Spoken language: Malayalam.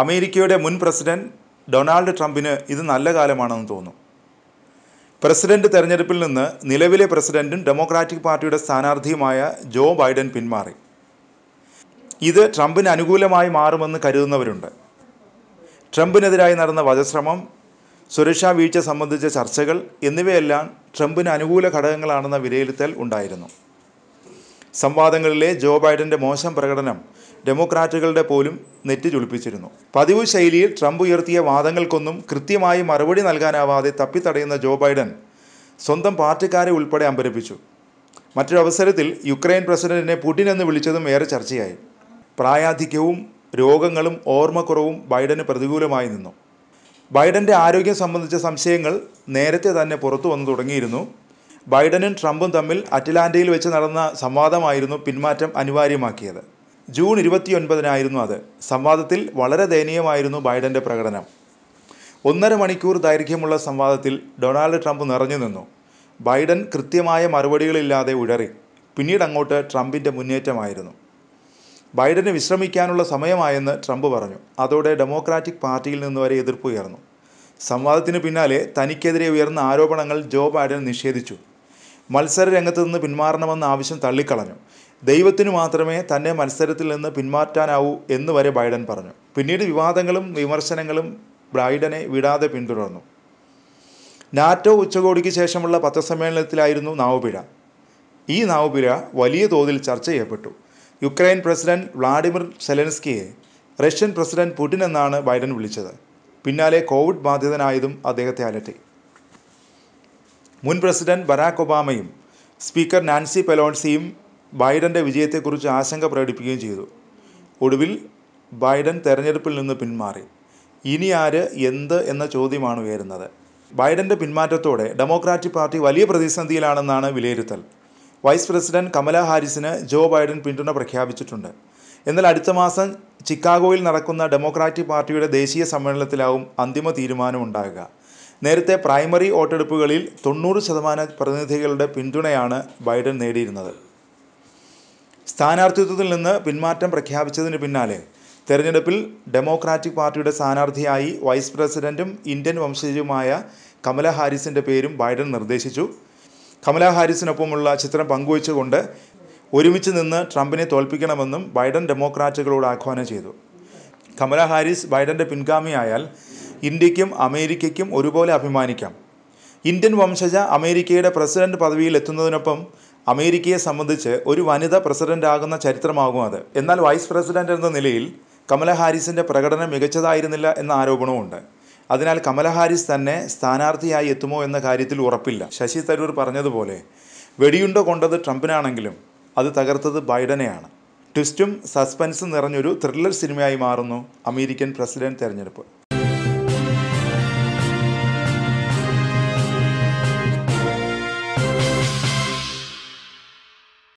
അമേരിക്കയുടെ മുൻ പ്രസിഡന്റ് ഡൊണാൾഡ് ട്രംപിന് ഇത് നല്ല കാലമാണെന്ന് തോന്നുന്നു പ്രസിഡന്റ് തെരഞ്ഞെടുപ്പിൽ നിന്ന് നിലവിലെ പ്രസിഡന്റും ഡെമോക്രാറ്റിക് പാർട്ടിയുടെ സ്ഥാനാർത്ഥിയുമായ ജോ ബൈഡൻ പിന്മാറി ഇത് ട്രംപിന് അനുകൂലമായി മാറുമെന്ന് കരുതുന്നവരുണ്ട് ട്രംപിനെതിരായി നടന്ന വധശ്രമം സുരക്ഷാ വീഴ്ച സംബന്ധിച്ച ചർച്ചകൾ എന്നിവയെല്ലാം ട്രംപിന് അനുകൂല ഘടകങ്ങളാണെന്ന വിലയിരുത്തൽ ഉണ്ടായിരുന്നു സംവാദങ്ങളിലെ ജോ ബൈഡൻ്റെ മോശം പ്രകടനം ഡെമോക്രാറ്റുകളുടെ പോലും നെറ്റി ചുളിപ്പിച്ചിരുന്നു പതിവ് ശൈലിയിൽ ട്രംപ് ഉയർത്തിയ വാദങ്ങൾക്കൊന്നും കൃത്യമായി മറുപടി നൽകാനാവാതെ തപ്പിത്തടയുന്ന ജോ ബൈഡൻ സ്വന്തം പാർട്ടിക്കാരെ ഉൾപ്പെടെ അമ്പരപ്പിച്ചു മറ്റൊരവസരത്തിൽ യുക്രൈൻ പ്രസിഡന്റിനെ പുടിൻ എന്ന് വിളിച്ചതും ഏറെ ചർച്ചയായി പ്രായാധിക്യവും രോഗങ്ങളും ഓർമ്മക്കുറവും ബൈഡന് പ്രതികൂലമായി നിന്നു ബൈഡൻ്റെ ആരോഗ്യം സംബന്ധിച്ച സംശയങ്ങൾ നേരത്തെ തന്നെ പുറത്തു വന്നു തുടങ്ങിയിരുന്നു ബൈഡനും ട്രംപും തമ്മിൽ അറ്റ്ലാന്റയിൽ വെച്ച് നടന്ന സംവാദമായിരുന്നു പിന്മാറ്റം അനിവാര്യമാക്കിയത് ജൂൺ ഇരുപത്തിയൊൻപതിനായിരുന്നു അത് സംവാദത്തിൽ വളരെ ദയനീയമായിരുന്നു ബൈഡൻ്റെ പ്രകടനം ഒന്നര മണിക്കൂർ ദൈർഘ്യമുള്ള സംവാദത്തിൽ ഡൊണാൾഡ് ട്രംപ് നിറഞ്ഞു നിന്നു ബൈഡൻ കൃത്യമായ മറുപടികളില്ലാതെ ഉഴറി പിന്നീട് അങ്ങോട്ട് ട്രംപിൻ്റെ മുന്നേറ്റമായിരുന്നു ബൈഡന് വിശ്രമിക്കാനുള്ള സമയമായെന്ന് ട്രംപ് പറഞ്ഞു അതോടെ ഡെമോക്രാറ്റിക് പാർട്ടിയിൽ നിന്ന് വരെ എതിർപ്പ് ഉയർന്നു സംവാദത്തിന് പിന്നാലെ തനിക്കെതിരെ ഉയർന്ന ആരോപണങ്ങൾ ജോ ബൈഡൻ നിഷേധിച്ചു മത്സര രംഗത്ത് നിന്ന് പിന്മാറണമെന്ന ആവശ്യം തള്ളിക്കളഞ്ഞു ദൈവത്തിന് മാത്രമേ തന്നെ മത്സരത്തിൽ നിന്ന് പിന്മാറ്റാനാവൂ എന്ന് വരെ ബൈഡൻ പറഞ്ഞു പിന്നീട് വിവാദങ്ങളും വിമർശനങ്ങളും ബൈഡനെ വിടാതെ പിന്തുടർന്നു നാറ്റോ ഉച്ചകോടിക്ക് ശേഷമുള്ള പത്രസമ്മേളനത്തിലായിരുന്നു നാവുപിഴ ഈ നാവുപിഴ വലിയ തോതിൽ ചർച്ച ചെയ്യപ്പെട്ടു യുക്രൈൻ പ്രസിഡന്റ് വ്ളാഡിമിർ സെലൻസ്കിയെ റഷ്യൻ പ്രസിഡന്റ് പുടിൻ എന്നാണ് ബൈഡൻ വിളിച്ചത് പിന്നാലെ കോവിഡ് ബാധിതനായതും അദ്ദേഹത്തെ അലട്ടി മുൻ പ്രസിഡന്റ് ബരാക് ഒബാമയും സ്പീക്കർ നാൻസി പെലോൺസിയും ബൈഡൻ്റെ വിജയത്തെക്കുറിച്ച് ആശങ്ക പ്രകടിപ്പിക്കുകയും ചെയ്തു ഒടുവിൽ ബൈഡൻ തെരഞ്ഞെടുപ്പിൽ നിന്ന് പിന്മാറി ഇനി ആര് എന്ത് എന്ന ചോദ്യമാണ് ഉയരുന്നത് ബൈഡൻ്റെ പിന്മാറ്റത്തോടെ ഡെമോക്രാറ്റിക് പാർട്ടി വലിയ പ്രതിസന്ധിയിലാണെന്നാണ് വിലയിരുത്തൽ വൈസ് പ്രസിഡന്റ് കമല ഹാരിസിന് ജോ ബൈഡൻ പിന്തുണ പ്രഖ്യാപിച്ചിട്ടുണ്ട് എന്നാൽ അടുത്ത മാസം ചിക്കാഗോയിൽ നടക്കുന്ന ഡെമോക്രാറ്റിക് പാർട്ടിയുടെ ദേശീയ സമ്മേളനത്തിലാവും അന്തിമ തീരുമാനമുണ്ടാകുക നേരത്തെ പ്രൈമറി വോട്ടെടുപ്പുകളിൽ തൊണ്ണൂറ് ശതമാനം പ്രതിനിധികളുടെ പിന്തുണയാണ് ബൈഡൻ നേടിയിരുന്നത് സ്ഥാനാർത്ഥിത്വത്തിൽ നിന്ന് പിന്മാറ്റം പ്രഖ്യാപിച്ചതിന് പിന്നാലെ തെരഞ്ഞെടുപ്പിൽ ഡെമോക്രാറ്റിക് പാർട്ടിയുടെ സ്ഥാനാർത്ഥിയായി വൈസ് പ്രസിഡന്റും ഇന്ത്യൻ വംശജയുമായ കമല ഹാരിസിൻ്റെ പേരും ബൈഡൻ നിർദ്ദേശിച്ചു കമല ഹാരിസിനൊപ്പമുള്ള ചിത്രം പങ്കുവച്ചുകൊണ്ട് ഒരുമിച്ച് നിന്ന് ട്രംപിനെ തോൽപ്പിക്കണമെന്നും ബൈഡൻ ഡെമോക്രാറ്റുകളോട് ആഹ്വാനം ചെയ്തു കമല ഹാരിസ് ബൈഡൻ്റെ പിൻഗാമിയായാൽ ഇന്ത്യക്കും അമേരിക്കയ്ക്കും ഒരുപോലെ അഭിമാനിക്കാം ഇന്ത്യൻ വംശജ അമേരിക്കയുടെ പ്രസിഡന്റ് പദവിയിൽ എത്തുന്നതിനൊപ്പം അമേരിക്കയെ സംബന്ധിച്ച് ഒരു വനിത ആകുന്ന ചരിത്രമാകും അത് എന്നാൽ വൈസ് പ്രസിഡന്റ് എന്ന നിലയിൽ കമല ഹാരിസിൻ്റെ പ്രകടനം മികച്ചതായിരുന്നില്ല എന്ന ആരോപണവുമുണ്ട് അതിനാൽ കമല ഹാരിസ് തന്നെ സ്ഥാനാർത്ഥിയായി എത്തുമോ എന്ന കാര്യത്തിൽ ഉറപ്പില്ല ശശി തരൂർ പറഞ്ഞതുപോലെ വെടിയുണ്ട കൊണ്ടത് ട്രംപിനാണെങ്കിലും അത് തകർത്തത് ബൈഡനെയാണ് ട്വിസ്റ്റും സസ്പെൻസും നിറഞ്ഞൊരു ത്രില്ലർ സിനിമയായി മാറുന്നു അമേരിക്കൻ പ്രസിഡന്റ് തെരഞ്ഞെടുപ്പ്